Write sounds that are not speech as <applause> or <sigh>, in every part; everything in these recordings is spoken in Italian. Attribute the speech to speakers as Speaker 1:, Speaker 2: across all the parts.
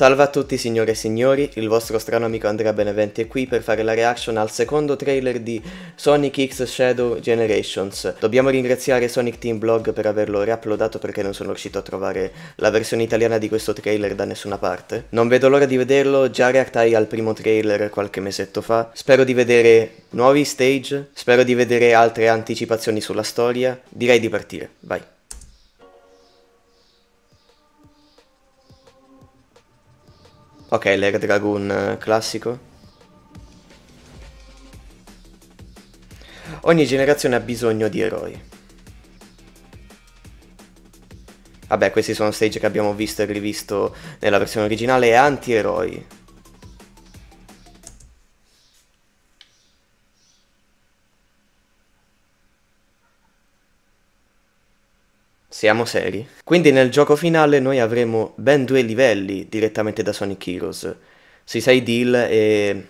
Speaker 1: Salve a tutti signore e signori, il vostro strano amico Andrea Beneventi è qui per fare la reaction al secondo trailer di Sonic X Shadow Generations. Dobbiamo ringraziare Sonic Team Blog per averlo riuploadato perché non sono riuscito a trovare la versione italiana di questo trailer da nessuna parte. Non vedo l'ora di vederlo, già reactai al primo trailer qualche mesetto fa. Spero di vedere nuovi stage, spero di vedere altre anticipazioni sulla storia. Direi di partire, vai. Ok, l'air dragoon eh, classico. Ogni generazione ha bisogno di eroi. Vabbè, questi sono stage che abbiamo visto e rivisto nella versione originale e anti-eroi. Siamo seri. Quindi nel gioco finale noi avremo ben due livelli direttamente da Sonic Heroes. Suicide Hill e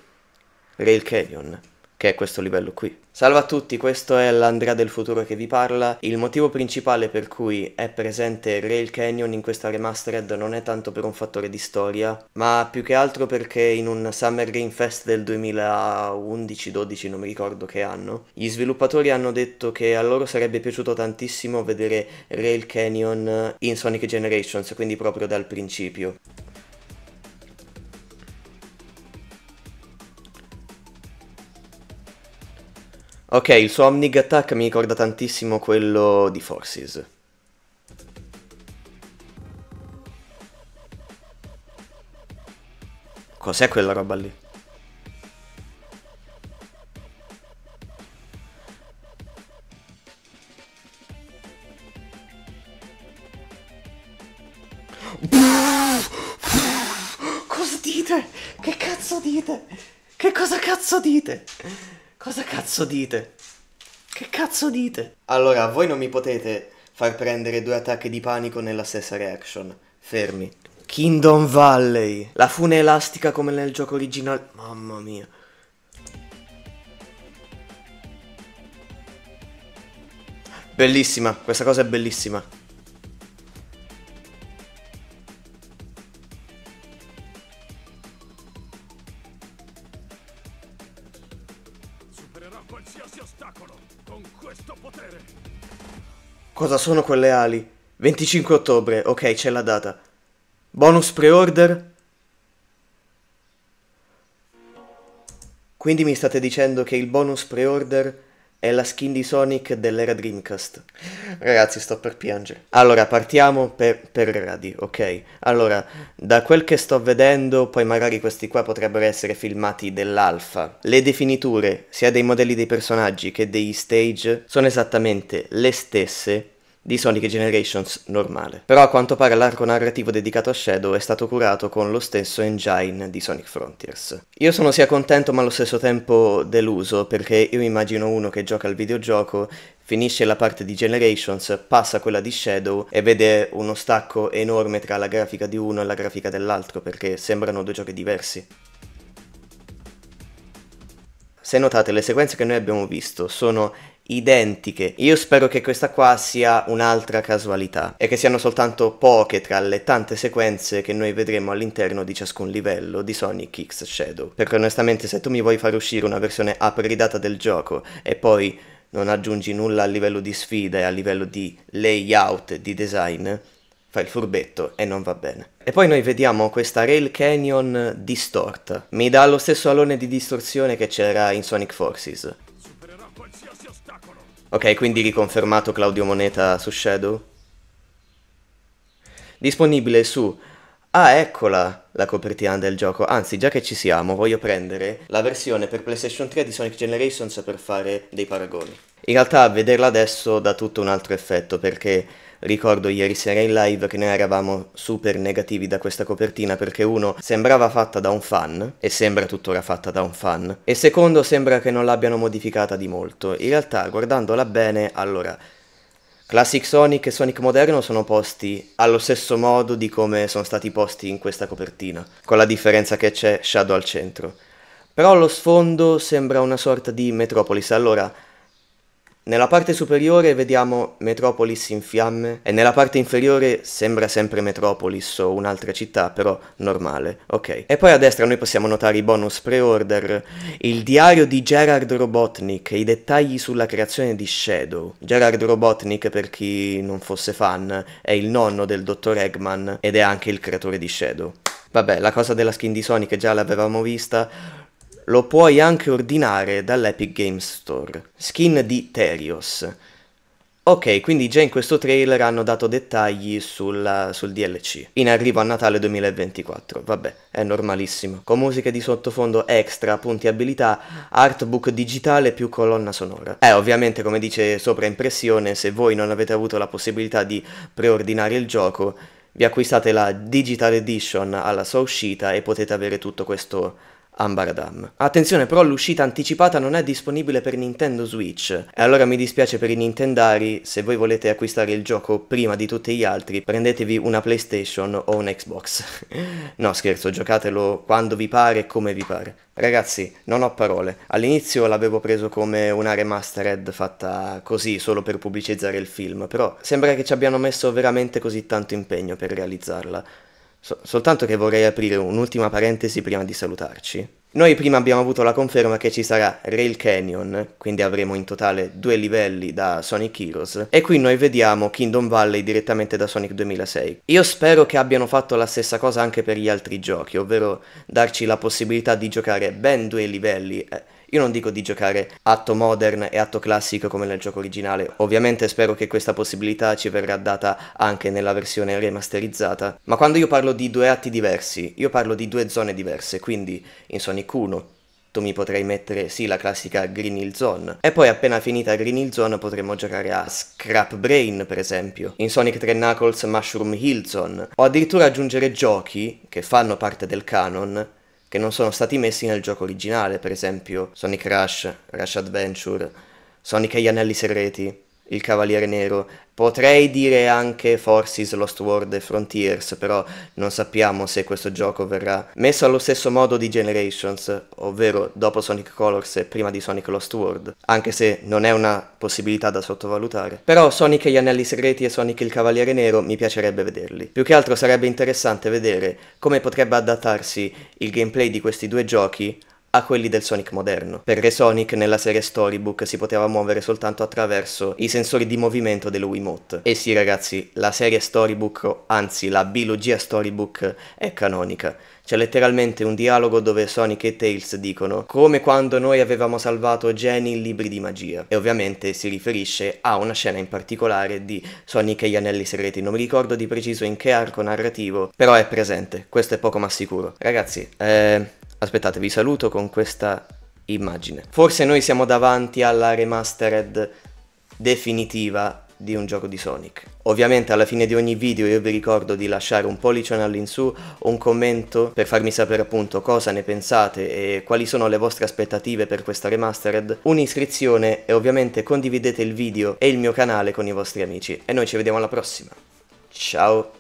Speaker 1: Rail Canyon che è questo livello qui. Salve a tutti, questo è l'Andrea del futuro che vi parla. Il motivo principale per cui è presente Rail Canyon in questa remastered non è tanto per un fattore di storia, ma più che altro perché in un Summer Game Fest del 2011-12, non mi ricordo che anno, gli sviluppatori hanno detto che a loro sarebbe piaciuto tantissimo vedere Rail Canyon in Sonic Generations, quindi proprio dal principio. Ok, il suo Omnig Attack mi ricorda tantissimo quello di Forces. Cos'è quella roba lì? Cosa dite? Che cazzo dite? Che cosa cazzo dite? Cosa cazzo dite? Che cazzo dite? Allora, voi non mi potete far prendere due attacchi di panico nella stessa reaction. Fermi. Kingdom Valley. La fune elastica come nel gioco originale. Mamma mia. Bellissima, questa cosa è bellissima. Cosa sono quelle ali? 25 ottobre, ok, c'è la data. Bonus pre-order? Quindi mi state dicendo che il bonus pre-order è la skin di Sonic dell'era Dreamcast. Ragazzi, sto per piangere. Allora, partiamo per, per, gradi, ok? Allora, da quel che sto vedendo, poi magari questi qua potrebbero essere filmati dell'alfa. Le definiture, sia dei modelli dei personaggi che degli stage, sono esattamente le stesse di Sonic Generations normale. Però a quanto pare l'arco narrativo dedicato a Shadow è stato curato con lo stesso engine di Sonic Frontiers. Io sono sia contento ma allo stesso tempo deluso perché io immagino uno che gioca al videogioco finisce la parte di Generations, passa quella di Shadow e vede uno stacco enorme tra la grafica di uno e la grafica dell'altro perché sembrano due giochi diversi. Se notate le sequenze che noi abbiamo visto sono identiche. Io spero che questa qua sia un'altra casualità e che siano soltanto poche tra le tante sequenze che noi vedremo all'interno di ciascun livello di Sonic X Shadow. Perché onestamente se tu mi vuoi far uscire una versione aperridata del gioco e poi non aggiungi nulla a livello di sfida e a livello di layout, di design, fa il furbetto e non va bene. E poi noi vediamo questa Rail Canyon distorta. Mi dà lo stesso alone di distorsione che c'era in Sonic Forces. Ok, quindi riconfermato Claudio Moneta su Shadow. Disponibile su... Ah, eccola la copertina del gioco. Anzi, già che ci siamo, voglio prendere la versione per PlayStation 3 di Sonic Generations per fare dei paragoni. In realtà, vederla adesso dà tutto un altro effetto, perché Ricordo ieri sera in live che noi eravamo super negativi da questa copertina perché uno sembrava fatta da un fan e sembra tuttora fatta da un fan e secondo sembra che non l'abbiano modificata di molto. In realtà guardandola bene, allora Classic Sonic e Sonic Moderno sono posti allo stesso modo di come sono stati posti in questa copertina, con la differenza che c'è Shadow al centro. Però lo sfondo sembra una sorta di Metropolis, allora nella parte superiore vediamo Metropolis in fiamme e nella parte inferiore sembra sempre Metropolis o un'altra città, però normale, ok. E poi a destra noi possiamo notare i bonus pre-order, il diario di Gerard Robotnik, i dettagli sulla creazione di Shadow. Gerard Robotnik, per chi non fosse fan, è il nonno del dottor Eggman ed è anche il creatore di Shadow. Vabbè, la cosa della skin di Sonic già l'avevamo vista, lo puoi anche ordinare dall'Epic Games Store. Skin di Terios. Ok, quindi già in questo trailer hanno dato dettagli sulla, sul DLC. In arrivo a Natale 2024, vabbè, è normalissimo. Con musiche di sottofondo extra, punti abilità, artbook digitale più colonna sonora. Eh, ovviamente, come dice sopra impressione, se voi non avete avuto la possibilità di preordinare il gioco, vi acquistate la Digital Edition alla sua uscita e potete avere tutto questo Ambaradam. Attenzione però l'uscita anticipata non è disponibile per Nintendo Switch e allora mi dispiace per i Nintendari se voi volete acquistare il gioco prima di tutti gli altri prendetevi una PlayStation o un Xbox. <laughs> no scherzo giocatelo quando vi pare e come vi pare. Ragazzi, non ho parole. All'inizio l'avevo preso come una remastered fatta così solo per pubblicizzare il film, però sembra che ci abbiano messo veramente così tanto impegno per realizzarla soltanto che vorrei aprire un'ultima parentesi prima di salutarci. Noi prima abbiamo avuto la conferma che ci sarà Rail Canyon, quindi avremo in totale due livelli da Sonic Heroes, e qui noi vediamo Kingdom Valley direttamente da Sonic 2006. Io spero che abbiano fatto la stessa cosa anche per gli altri giochi, ovvero darci la possibilità di giocare ben due livelli, eh, io non dico di giocare atto modern e atto classico come nel gioco originale, ovviamente spero che questa possibilità ci verrà data anche nella versione remasterizzata, ma quando io parlo di due atti diversi, io parlo di due zone diverse, quindi in Sonic 1 tu mi potrei mettere sì la classica Green Hill Zone. E poi appena finita Green Hill Zone potremmo giocare a Scrap Brain per esempio, in Sonic 3 Knuckles Mushroom Hill Zone, o addirittura aggiungere giochi che fanno parte del canon che non sono stati messi nel gioco originale, per esempio Sonic Rush, Rush Adventure, Sonic e gli anelli segreti il Cavaliere Nero. Potrei dire anche Forces, Lost World e Frontiers, però non sappiamo se questo gioco verrà messo allo stesso modo di Generations, ovvero dopo Sonic Colors e prima di Sonic Lost World, anche se non è una possibilità da sottovalutare. Però Sonic e gli Anelli Segreti e Sonic il Cavaliere Nero mi piacerebbe vederli. Più che altro sarebbe interessante vedere come potrebbe adattarsi il gameplay di questi due giochi a quelli del Sonic moderno, perché Sonic nella serie Storybook si poteva muovere soltanto attraverso i sensori di movimento delle Wiimote. E sì ragazzi, la serie Storybook, anzi la biologia Storybook è canonica. C'è letteralmente un dialogo dove Sonic e Tails dicono come quando noi avevamo salvato Jenny in libri di magia. E ovviamente si riferisce a una scena in particolare di Sonic e gli anelli segreti. Non mi ricordo di preciso in che arco narrativo, però è presente. Questo è poco ma sicuro. Ragazzi, eh... Aspettate, vi saluto con questa immagine. Forse noi siamo davanti alla remastered definitiva di un gioco di Sonic. Ovviamente alla fine di ogni video io vi ricordo di lasciare un pollicione all'insù un commento per farmi sapere appunto cosa ne pensate e quali sono le vostre aspettative per questa remastered, un'iscrizione e ovviamente condividete il video e il mio canale con i vostri amici. E noi ci vediamo alla prossima. Ciao!